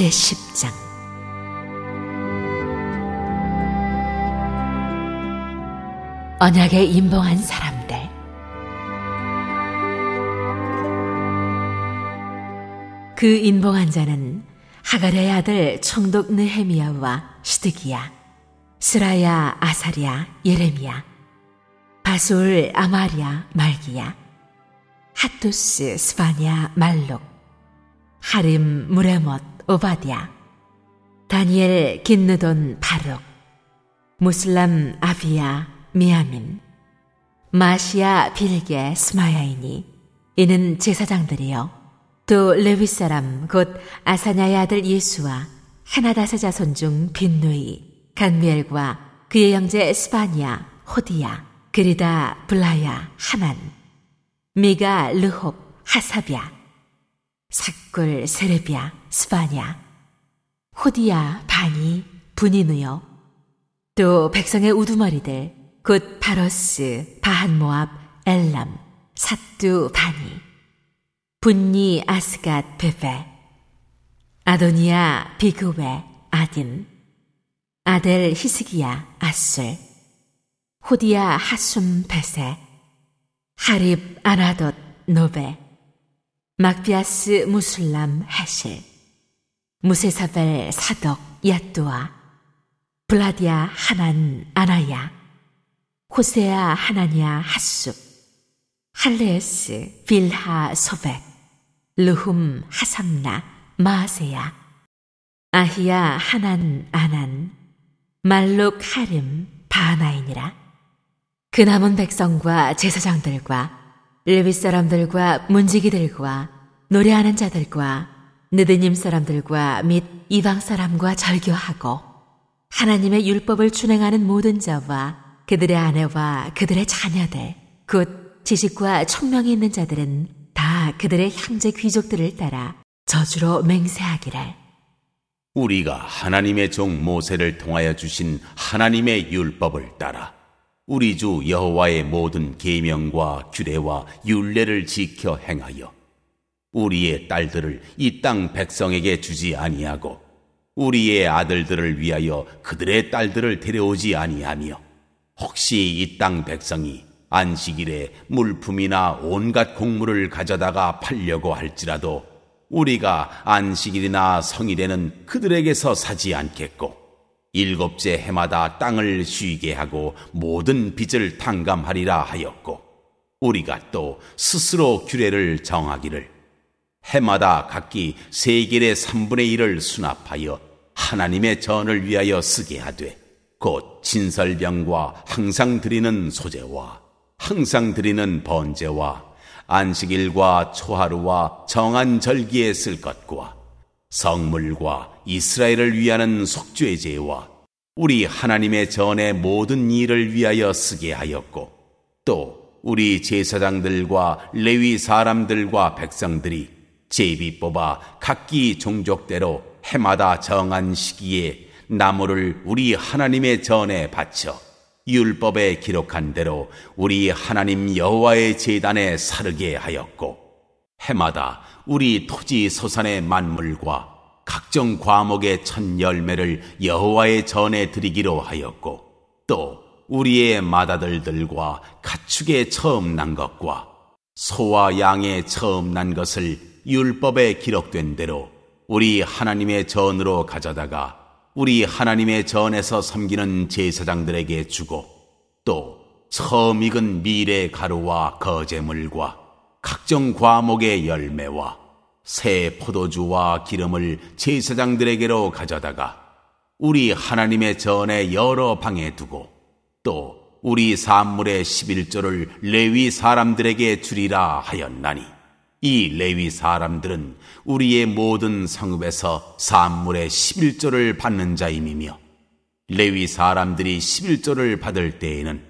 제10장 언약에 임봉한 사람들 그 임봉한 자는 하가랴의 아들 총독 느헤미야와 시드기야 스라야 아사리아 예레미야 바솔 아마리아 말기야 핫두스 스바냐 말록 하림 무레못 오바디아, 다니엘 긴느돈 바룩, 무슬람 아비야 미아민, 마시아 빌게 스마야이니 이는 제사장들이요 또 레위 사람 곧 아사냐의 아들 예수와 하나다세 자손 중 빈누이 간미엘과 그의 형제 스바니아 호디야 그리다 블라야 하만 미가 르홉 하사비아 사골 세레비아 스바냐 호디아 바니 분이누요 또 백성의 우두머리들 곧바로스 바한모압 엘람 사뚜 바니 분니 아스갓 베베 아도니아 비그웨 아딘 아델 히스기야 아슬호디아 하숨 베세 하립 아나돗 노베 막비아스 무슬람 하실 무세사벨 사덕 야뚜아 블라디아 하난 아나야 호세아 하나니아 하숙 할레스 빌하 소백 르훔 하삼나 마세야 아히야 하난 아난 말룩 하림 바나이니라 그 남은 백성과 제사장들과 레위 사람들과 문지기들과 노래하는 자들과 느드님 사람들과 및 이방 사람과 절교하고 하나님의 율법을 준행하는 모든 자와 그들의 아내와 그들의 자녀들 곧 지식과 총명이 있는 자들은 다 그들의 형제 귀족들을 따라 저주로 맹세하기를 우리가 하나님의 종 모세를 통하여 주신 하나님의 율법을 따라 우리 주 여호와의 모든 계명과 규례와 윤례를 지켜 행하여 우리의 딸들을 이 땅 백성에게 주지 아니하고 우리의 아들들을 위하여 그들의 딸들을 데려오지 아니하며 혹시 이 땅 백성이 안식일에 물품이나 온갖 곡물을 가져다가 팔려고 할지라도 우리가 안식일이나 성일에는 그들에게서 사지 않겠고 일곱째 해마다 땅을 쉬게 하고 모든 빚을 탕감하리라 하였고 우리가 또 스스로 규례를 정하기를 해마다 각기 세길의 3분의 1을 수납하여 하나님의 전을 위하여 쓰게 하되 곧 진설병과 항상 드리는 소재와 항상 드리는 번제와 안식일과 초하루와 정한 절기에 쓸 것과 성물과 이스라엘을 위하는 속죄제와 우리 하나님의 전의 모든 일을 위하여 쓰게 하였고 또 우리 제사장들과 레위 사람들과 백성들이 제비 뽑아 각기 종족대로 해마다 정한 시기에 나무를 우리 하나님의 전에 바쳐 율법에 기록한 대로 우리 하나님 여호와의 제단에 사르게 하였고 해마다 우리 토지 소산의 만물과 각종 과목의 첫 열매를 여호와의 전에 드리기로 하였고 또 우리의 마다들들과 가축의 처음 난 것과 소와 양의 처음 난 것을 율법에 기록된 대로 우리 하나님의 전으로 가져다가 우리 하나님의 전에서 섬기는 제사장들에게 주고 또 처음 익은 미래 가루와 거제물과 각종 과목의 열매와 새 포도주와 기름을 제사장들에게로 가져다가 우리 하나님의 전에 여러 방에 두고 또 우리 산물의 11조를 레위 사람들에게 주리라 하였나니 이 레위 사람들은 우리의 모든 성읍에서 산물의 11조를 받는 자임이며 레위 사람들이 11조를 받을 때에는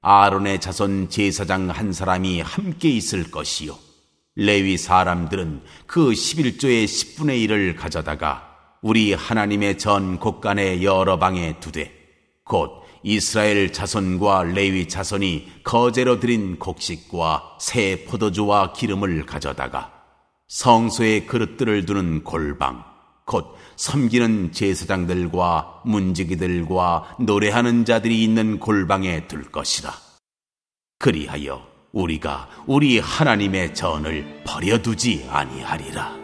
아론의 자손 제사장 한 사람이 함께 있을 것이요 레위 사람들은 그 11조의 10분의 1을 가져다가 우리 하나님의 전 곳간의 여러 방에 두되 곧 이스라엘 자손과 레위 자손이 거제로 드린 곡식과 새 포도주와 기름을 가져다가 성소의 그릇들을 두는 골방 곧 섬기는 제사장들과 문지기들과 노래하는 자들이 있는 골방에 둘 것이라 그리하여 우리가 우리 하나님의 전을 버려두지 아니하리라.